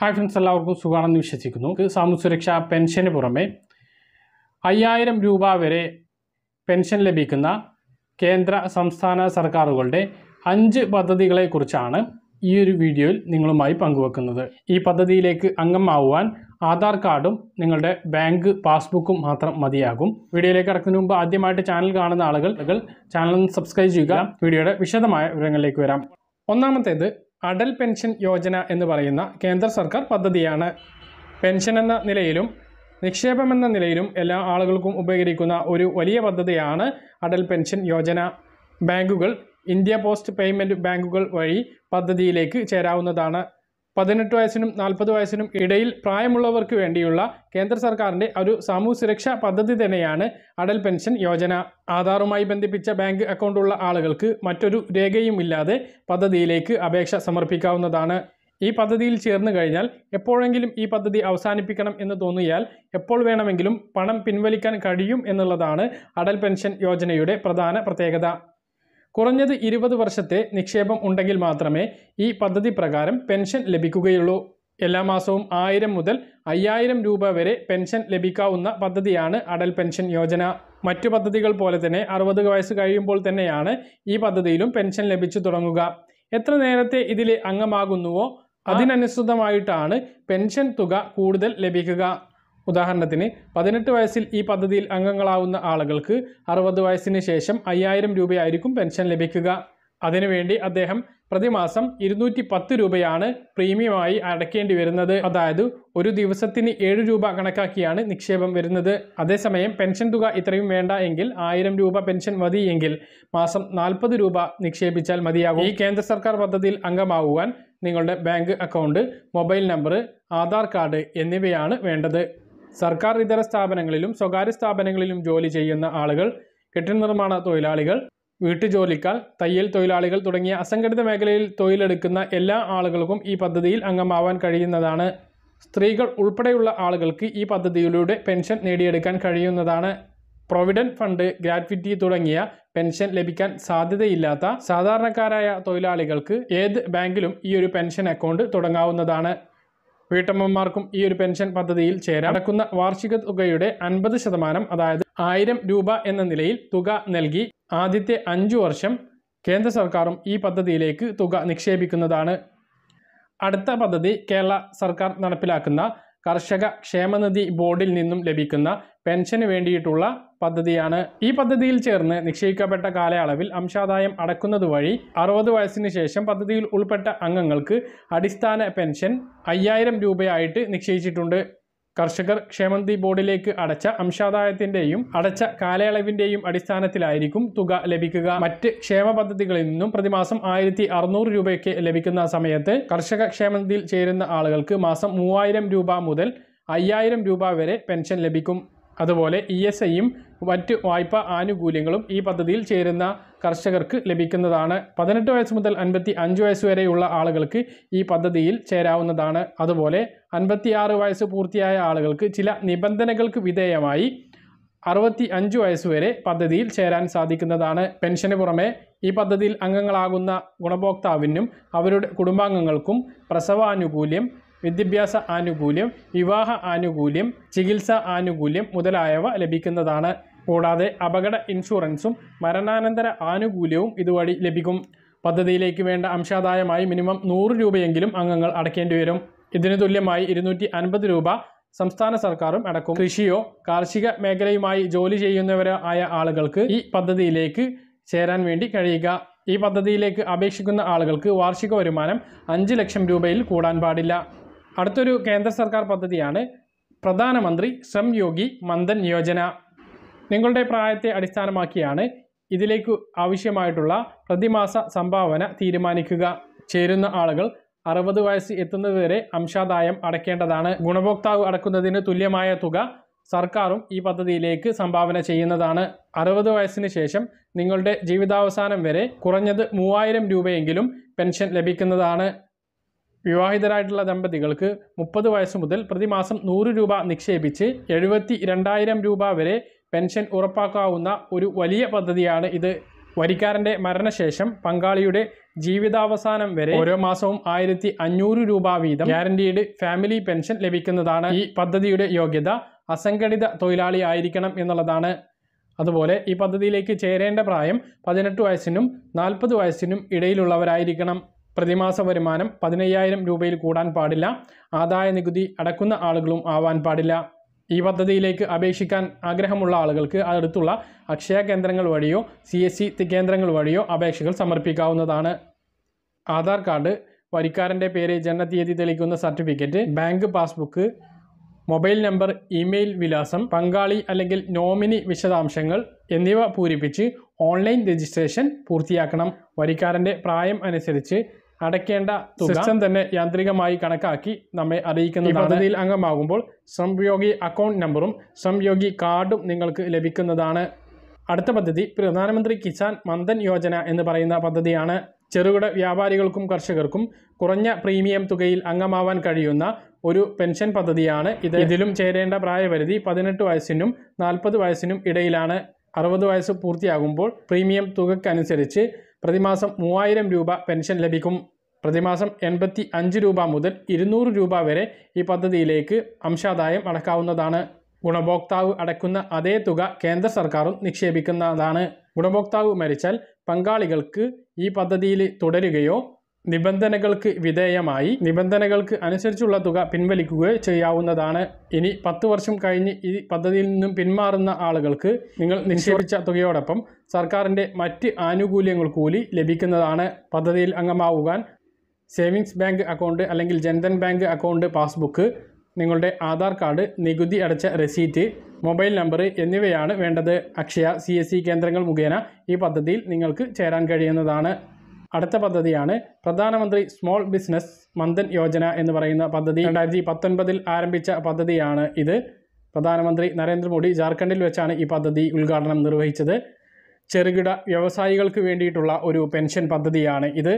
hi friends എല്ലാവർക്കും സുഖമാണെന്ന് വിശ്വസിക്കുന്നു സാമൂഹ്യ സുരക്ഷാ പെൻഷന് പുറമെ അയ്യായിരം രൂപ വരെ പെൻഷൻ ലഭിക്കുന്ന കേന്ദ്ര സംസ്ഥാന സർക്കാരുകളുടെ അഞ്ച് പദ്ധതികളെക്കുറിച്ചാണ് ഈ ഒരു വീഡിയോയിൽ നിങ്ങളുമായി പങ്കുവെക്കുന്നത് ഈ പദ്ധതിയിലേക്ക് അംഗമാവാൻ ആധാർ കാർഡും നിങ്ങളുടെ ബാങ്ക് പാസ്ബുക്കും മാത്രം മതിയാകും വീഡിയോയിലേക്ക് കടക്കുന്നതിന് മുമ്പ് ആദ്യമായിട്ട് ചാനൽ കാണുന്ന ആളുകൾ ചാനൽ സബ്സ്ക്രൈബ് ചെയ്യുക വീഡിയോയുടെ വിശദമായ വിവരങ്ങളിലേക്ക് വരാം ഒന്നാമത്തേത് അടൽ പെൻഷൻ യോജന എന്ന് പറയുന്ന കേന്ദ്ര സർക്കാർ പദ്ധതിയാണ് പെൻഷൻ എന്ന നിലയിലും നിക്ഷേപം എന്ന നിലയിലും എല്ലാ ആളുകൾക്കും ഉപകരിക്കുന്ന ഒരു വലിയ പദ്ധതിയാണ് അടൽ പെൻഷൻ യോജന ബാങ്കുകൾ ഇന്ത്യ പോസ്റ്റ് പേയ്മെൻറ്റ് ബാങ്കുകൾ വഴി പദ്ധതിയിലേക്ക് ചേരാവുന്നതാണ് പതിനെട്ട് വയസ്സിനും നാൽപ്പത് വയസ്സിനും ഇടയിൽ പ്രായമുള്ളവർക്ക് വേണ്ടിയുള്ള കേന്ദ്ര സർക്കാരിൻ്റെ ഒരു സാമൂഹ്യ സുരക്ഷാ പദ്ധതി തന്നെയാണ് അടൽ പെൻഷൻ യോജന ആധാറുമായി ബന്ധിപ്പിച്ച ബാങ്ക് അക്കൗണ്ടുള്ള ആളുകൾക്ക് മറ്റൊരു രേഖയും ഇല്ലാതെ പദ്ധതിയിലേക്ക് അപേക്ഷ സമർപ്പിക്കാവുന്നതാണ് ഈ പദ്ധതിയിൽ ചേർന്ന് കഴിഞ്ഞാൽ എപ്പോഴെങ്കിലും ഈ പദ്ധതി അവസാനിപ്പിക്കണം എന്ന് തോന്നിയാൽ എപ്പോൾ വേണമെങ്കിലും പണം പിൻവലിക്കാൻ കഴിയും എന്നുള്ളതാണ് അടൽ പെൻഷൻ യോജനയുടെ പ്രധാന പ്രത്യേകത കുറഞ്ഞത് ഇരുപത് വർഷത്തെ നിക്ഷേപം ഉണ്ടെങ്കിൽ മാത്രമേ ഈ പദ്ധതി പ്രകാരം പെൻഷൻ ലഭിക്കുകയുള്ളൂ എല്ലാ മാസവും ആയിരം മുതൽ അയ്യായിരം രൂപ വരെ പെൻഷൻ ലഭിക്കാവുന്ന പദ്ധതിയാണ് അടൽ പെൻഷൻ യോജന മറ്റു പദ്ധതികൾ പോലെ തന്നെ അറുപത് വയസ്സ് കഴിയുമ്പോൾ തന്നെയാണ് ഈ പദ്ധതിയിലും പെൻഷൻ ലഭിച്ചു തുടങ്ങുക എത്ര നേരത്തെ ഇതിലെ അംഗമാകുന്നുവോ അതിനനുസൃതമായിട്ടാണ് പെൻഷൻ തുക കൂടുതൽ ലഭിക്കുക ഉദാഹരണത്തിന് പതിനെട്ട് വയസ്സിൽ ഈ പദ്ധതിയിൽ അംഗങ്ങളാവുന്ന ആളുകൾക്ക് അറുപത് വയസ്സിന് ശേഷം അയ്യായിരം രൂപയായിരിക്കും പെൻഷൻ ലഭിക്കുക അതിനുവേണ്ടി അദ്ദേഹം പ്രതിമാസം ഇരുന്നൂറ്റി പത്ത് രൂപയാണ് പ്രീമിയമായി അടയ്ക്കേണ്ടി വരുന്നത് അതായത് ഒരു ദിവസത്തിന് ഏഴ് രൂപ കണക്കാക്കിയാണ് നിക്ഷേപം വരുന്നത് അതേസമയം പെൻഷൻ തുക ഇത്രയും വേണ്ട എങ്കിൽ ആയിരം രൂപ പെൻഷൻ മതി എങ്കിൽ മാസം നാൽപ്പത് രൂപ നിക്ഷേപിച്ചാൽ മതിയാകും ഈ കേന്ദ്ര സർക്കാർ പദ്ധതിയിൽ അംഗമാവുവാൻ നിങ്ങളുടെ bank account mobile number Aadhaar card എന്നിവയാണ് വേണ്ടത് സർക്കാർ ഇതര സ്ഥാപനങ്ങളിലും സ്വകാര്യ സ്ഥാപനങ്ങളിലും ജോലി ചെയ്യുന്ന ആളുകൾ കെട്ടിട നിർമ്മാണ തൊഴിലാളികൾ വീട്ടുജോലിക്കാർ തയ്യൽ തൊഴിലാളികൾ തുടങ്ങിയ അസംഘടിത മേഖലയിൽ തൊഴിലെടുക്കുന്ന എല്ലാ ആളുകൾക്കും ഈ പദ്ധതിയിൽ അംഗമാവാൻ കഴിയുന്നതാണ് സ്ത്രീകൾ ഉൾപ്പെടെയുള്ള ആളുകൾക്ക് ഈ പദ്ധതിയിലൂടെ പെൻഷൻ നേടിയെടുക്കാൻ കഴിയുന്നതാണ് പ്രൊവിഡന്റ് ഫണ്ട് ഗ്രാറ്റുവിറ്റി തുടങ്ങിയ പെൻഷൻ ലഭിക്കാൻ സാധ്യതയില്ലാത്ത സാധാരണക്കാരായ തൊഴിലാളികൾക്ക് ഏത് ബാങ്കിലും ഈ ഒരു പെൻഷൻ അക്കൗണ്ട് തുടങ്ങാവുന്നതാണ് വീട്ടമ്മമാർക്കും ഈ ഒരു പെൻഷൻ പദ്ധതിയിൽ ചേരാം നടക്കുന്ന വാർഷിക തുകയുടെ അൻപത് ശതമാനം അതായത് ആയിരം രൂപ എന്ന നിലയിൽ തുക നൽകി ആദ്യത്തെ അഞ്ചു വർഷം കേന്ദ്ര സർക്കാരും ഈ പദ്ധതിയിലേക്ക് തുക നിക്ഷേപിക്കുന്നതാണ് അടുത്ത പദ്ധതി കേരള സർക്കാർ നടപ്പിലാക്കുന്ന കർഷക ക്ഷേമനിധി ബോർഡിൽ നിന്നും ലഭിക്കുന്ന പെൻഷന് വേണ്ടിയിട്ടുള്ള പദ്ധതിയാണ് ഈ പദ്ധതിയിൽ ചേർന്ന് നിക്ഷേപിക്കപ്പെട്ട കാലയളവിൽ അംശാദായം അടക്കുന്നത് വഴി അറുപത് വയസ്സിന് ശേഷം പദ്ധതിയിൽ ഉൾപ്പെട്ട അംഗങ്ങൾക്ക് അടിസ്ഥാന പെൻഷൻ അയ്യായിരം രൂപയായിട്ട് നിശ്ചയിച്ചിട്ടുണ്ട് കർഷകർ ക്ഷേമന്തി ബോർഡിലേക്ക് അടച്ച അംശാദായത്തിൻ്റെയും അടച്ച കാലയളവിന്റെയും അടിസ്ഥാനത്തിലായിരിക്കും തുക ലഭിക്കുക മറ്റ് ക്ഷേമ പദ്ധതികളിൽ നിന്നും പ്രതിമാസം ആയിരത്തി അറുന്നൂറ് രൂപയ്ക്ക് ലഭിക്കുന്ന സമയത്ത് കർഷക ക്ഷേമനിധിയിൽ ചേരുന്ന ആളുകൾക്ക് മാസം മൂവായിരം രൂപ മുതൽ അയ്യായിരം രൂപ വരെ പെൻഷൻ ലഭിക്കും അതുപോലെ ഇ e എസ് ഐയും മറ്റ് വായ്പ ആനുകൂല്യങ്ങളും ഈ പദ്ധതിയിൽ ചേരുന്ന കർഷകർക്ക് ലഭിക്കുന്നതാണ് പതിനെട്ട് വയസ്സ് മുതൽ അൻപത്തി അഞ്ച് വയസ്സ് വരെയുള്ള ആളുകൾക്ക് ഈ പദ്ധതിയിൽ ചേരാവുന്നതാണ് അതുപോലെ അൻപത്തിയാറ് വയസ്സ് പൂർത്തിയായ ആളുകൾക്ക് ചില നിബന്ധനകൾക്ക് വിധേയമായി അറുപത്തി അഞ്ച് വരെ പദ്ധതിയിൽ ചേരാൻ സാധിക്കുന്നതാണ് പെൻഷന് പുറമെ ഈ പദ്ധതിയിൽ അംഗങ്ങളാകുന്ന ഗുണഭോക്താവിനും അവരുടെ കുടുംബാംഗങ്ങൾക്കും പ്രസവാനുകൂല്യം വിദ്യാഭ്യാസ ആനുകൂല്യം വിവാഹ ആനുകൂല്യം ചികിത്സ ആനുകൂല്യം മുതലായവ ലഭിക്കുന്നതാണ് കൂടാതെ അപകട ഇൻഷുറൻസും മരണാനന്തര ആനുകൂല്യവും ഇതുവഴി ലഭിക്കും പദ്ധതിയിലേക്ക് വേണ്ട അംശാദായമായി മിനിമം നൂറ് രൂപയെങ്കിലും അംഗങ്ങൾ അടയ്ക്കേണ്ടി വരും ഇതിനു തുല്യമായി ഇരുന്നൂറ്റി അൻപത് രൂപ സംസ്ഥാന സർക്കാരും അടക്കും കൃഷിയോ കാർഷിക മേഖലയുമായി ജോലി ചെയ്യുന്നവരോ ആയ ആളുകൾക്ക് ഈ പദ്ധതിയിലേക്ക് ചേരാൻ വേണ്ടി കഴിയുക ഈ പദ്ധതിയിലേക്ക് അപേക്ഷിക്കുന്ന ആളുകൾക്ക് വാർഷിക വരുമാനം അഞ്ച് ലക്ഷം രൂപയിൽ കൂടാൻ പാടില്ല അടുത്തൊരു കേന്ദ്ര സർക്കാർ പദ്ധതിയാണ് പ്രധാനമന്ത്രി ശ്രം യോഗി മന്ദൻ യോജന നിങ്ങളുടെ പ്രായത്തെ അടിസ്ഥാനമാക്കിയാണ് ഇതിലേക്ക് ആവശ്യമായിട്ടുള്ള പ്രതിമാസ സംഭാവന തീരുമാനിക്കുക ചേരുന്ന ആളുകൾ അറുപത് വയസ്സ് എത്തുന്നതുവരെ അംശാദായം അടയ്ക്കേണ്ടതാണ് ഗുണഭോക്താവ് അടക്കുന്നതിന് തുല്യമായ തുക സർക്കാരും ഈ പദ്ധതിയിലേക്ക് സംഭാവന ചെയ്യുന്നതാണ് അറുപത് വയസ്സിന് ശേഷം നിങ്ങളുടെ ജീവിതാവസാനം വരെ കുറഞ്ഞത് മൂവായിരം രൂപയെങ്കിലും പെൻഷൻ ലഭിക്കുന്നതാണ് വിവാഹിതരായിട്ടുള്ള ദമ്പതികൾക്ക് മുപ്പത് വയസ്സ് മുതൽ പ്രതിമാസം നൂറ് രൂപ നിക്ഷേപിച്ച് എഴുപത്തി രണ്ടായിരം രൂപ വരെ പെൻഷൻ ഉറപ്പാക്കാവുന്ന ഒരു വലിയ പദ്ധതിയാണ് ഇത് വരിക്കാരൻ്റെ മരണശേഷം പങ്കാളിയുടെ ജീവിതാവസാനം വരെ ഓരോ മാസവും ആയിരത്തി അഞ്ഞൂറ് രൂപ വീതം ഗ്യാരണ്ടീഡ് ഫാമിലി പെൻഷൻ ലഭിക്കുന്നതാണ് ഈ പദ്ധതിയുടെ യോഗ്യത അസംഘടിത തൊഴിലാളി ആയിരിക്കണം എന്നുള്ളതാണ് അതുപോലെ ഈ പദ്ധതിയിലേക്ക് ചേരേണ്ട പ്രായം പതിനെട്ട് വയസ്സിനും നാൽപ്പത് വയസ്സിനും ഇടയിലുള്ളവരായിരിക്കണം പ്രതിമാസ വരുമാനം പതിനയ്യായിരം രൂപയിൽ കൂടാൻ പാടില്ല ആദായ നികുതി അടക്കുന്ന ആളുകളും ആവാൻ പാടില്ല ഈ പദ്ധതിയിലേക്ക് അപേക്ഷിക്കാൻ ആഗ്രഹമുള്ള ആളുകൾക്ക് അടുത്തുള്ള അക്ഷയ കേന്ദ്രങ്ങൾ വഴിയോ സി എസ് സി കേന്ദ്രങ്ങൾ വഴിയോ അപേക്ഷകൾ സമർപ്പിക്കാവുന്നതാണ് ആധാർ കാർഡ് വരിക്കാരൻ്റെ പേര് ജനനത്തീയതി തെളിയിക്കുന്ന certificate bank passbook mobile number email വിലാസം പങ്കാളി അല്ലെങ്കിൽ നോമിനി വിശദാംശങ്ങൾ എന്നിവ പൂരിപ്പിച്ച് ഓൺലൈൻ രജിസ്ട്രേഷൻ പൂർത്തിയാക്കണം വരിക്കാരൻ്റെ പ്രായം അനുസരിച്ച് അടയ്ക്കേണ്ട സിസ്റ്റം തന്നെ യാന്ത്രികമായി കണക്കാക്കി നമ്മെ അറിയിക്കുന്ന പദ്ധതിയിൽ അംഗമാകുമ്പോൾ ശ്രംയോഗി അക്കൗണ്ട് നമ്പറും ശ്രംയോഗി കാർഡും നിങ്ങൾക്ക് ലഭിക്കുന്നതാണ് അടുത്ത പദ്ധതി പ്രധാനമന്ത്രി കിസാൻ മന്ദൻ യോജന എന്ന് പറയുന്ന പദ്ധതിയാണ് ചെറുകിട വ്യാപാരികൾക്കും കർഷകർക്കും കുറഞ്ഞ പ്രീമിയം തുകയിൽ അംഗമാവാൻ കഴിയുന്ന ഒരു പെൻഷൻ പദ്ധതിയാണ് ഇത് ഇതിലും ചേരേണ്ട പ്രായപരിധി പതിനെട്ട് വയസ്സിനും നാൽപ്പത് വയസ്സിനും ഇടയിലാണ് അറുപത് വയസ്സ് പൂർത്തിയാകുമ്പോൾ പ്രീമിയം തുകക്കനുസരിച്ച് പ്രതിമാസം മൂവായിരം രൂപ പെൻഷൻ ലഭിക്കും പ്രതിമാസം എൺപത്തി അഞ്ച് രൂപ മുതൽ ഇരുന്നൂറ് രൂപ വരെ ഈ പദ്ധതിയിലേക്ക് അംശാദായം അടക്കാവുന്നതാണ് ഗുണഭോക്താവ് അടയ്ക്കുന്ന അതേ തുക കേന്ദ്ര സർക്കാരും നിക്ഷേപിക്കുന്നതാണ് ഗുണഭോക്താവ് മരിച്ചാൽ പങ്കാളികൾക്ക് ഈ പദ്ധതിയിൽ തുടരുകയോ നിബന്ധനകൾക്ക് വിധേയമായി നിബന്ധനകൾക്ക് അനുസരിച്ചുള്ള തുക പിൻവലിക്കുകയോ ചെയ്യാവുന്നതാണ് ഇനി പത്ത് വർഷം കഴിഞ്ഞ് ഈ പദ്ധതിയിൽ നിന്നും പിന്മാറുന്ന ആളുകൾക്ക് നിങ്ങൾ നിക്ഷേപിച്ച തുകയോടൊപ്പം സർക്കാരിൻ്റെ മറ്റ് ആനുകൂല്യങ്ങൾ കൂലി ലഭിക്കുന്നതാണ് പദ്ധതിയിൽ അംഗമാവുവാൻ സേവിങ്സ് ബാങ്ക് അക്കൗണ്ട് അല്ലെങ്കിൽ ജൻധൻ ബാങ്ക് അക്കൗണ്ട് പാസ്ബുക്ക് നിങ്ങളുടെ ആധാർ കാർഡ് നികുതി അടച്ച റെസീറ്റ് മൊബൈൽ നമ്പർ എന്നിവയാണ് വേണ്ടത് അക്ഷയ സി കേന്ദ്രങ്ങൾ മുഖേന ഈ പദ്ധതിയിൽ നിങ്ങൾക്ക് ചേരാൻ കഴിയുന്നതാണ് അടുത്ത പദ്ധതിയാണ് പ്രധാനമന്ത്രി സ്മോൾ ബിസിനസ് മന്ദൻ യോജന എന്ന് പറയുന്ന പദ്ധതി രണ്ടായിരത്തി പത്തൊൻപതിൽ ആരംഭിച്ച പദ്ധതിയാണ് ഇത് പ്രധാനമന്ത്രി നരേന്ദ്രമോദി ജാർഖണ്ഡിൽ വെച്ചാണ് ഈ പദ്ധതി ഉദ്ഘാടനം നിർവഹിച്ചത് ചെറുകിട വ്യവസായികൾക്ക് വേണ്ടിയിട്ടുള്ള ഒരു പെൻഷൻ പദ്ധതിയാണ് ഇത്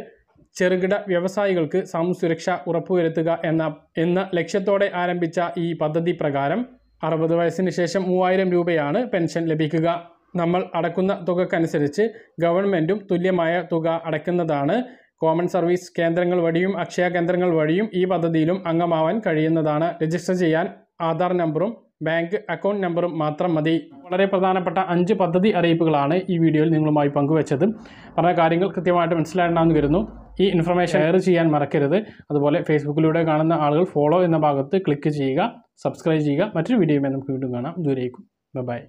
ചെറുകിട വ്യവസായികൾക്ക് സംസുരക്ഷ ഉറപ്പുവരുത്തുക എന്ന എന്ന ലക്ഷ്യത്തോടെ ആരംഭിച്ച ഈ പദ്ധതി പ്രകാരം അറുപത് വയസ്സിന് ശേഷം മൂവായിരം രൂപയാണ് പെൻഷൻ ലഭിക്കുക നമ്മൾ അടക്കുന്ന തുകക്കനുസരിച്ച് ഗവൺമെൻറ്റും തുല്യമായ തുക അടയ്ക്കുന്നതാണ് കോമൺ സർവീസ് കേന്ദ്രങ്ങൾ വഴിയും അക്ഷയ കേന്ദ്രങ്ങൾ വഴിയും ഈ പദ്ധതിയിലും അംഗമാവാൻ കഴിയുന്നതാണ് രജിസ്റ്റർ ചെയ്യാൻ ആധാർ നമ്പറും ബാങ്ക് അക്കൗണ്ട് നമ്പറും മാത്രം മതി വളരെ പ്രധാനപ്പെട്ട അഞ്ച് പദ്ധതി അറിയിപ്പുകളാണ് ഈ വീഡിയോയിൽ നിങ്ങളുമായി പങ്കുവച്ചത് പറഞ്ഞ കാര്യങ്ങൾ കൃത്യമായിട്ട് മനസ്സിലായിട്ടുണ്ടെന്ന് കരുതുന്നു ഈ ഇൻഫർമേഷൻ ഷെയർ ചെയ്യാൻ മറക്കരുത് അതുപോലെ ഫേസ്ബുക്കിലൂടെ കാണുന്ന ആളുകൾ ഫോളോ എന്ന ഭാഗത്ത് ക്ലിക്ക് ചെയ്യുക സബ്സ്ക്രൈബ് ചെയ്യുക മറ്റൊരു വീഡിയോയുമായി നമുക്ക് വീണ്ടും കാണാം ദൂരേക്കും ബൈ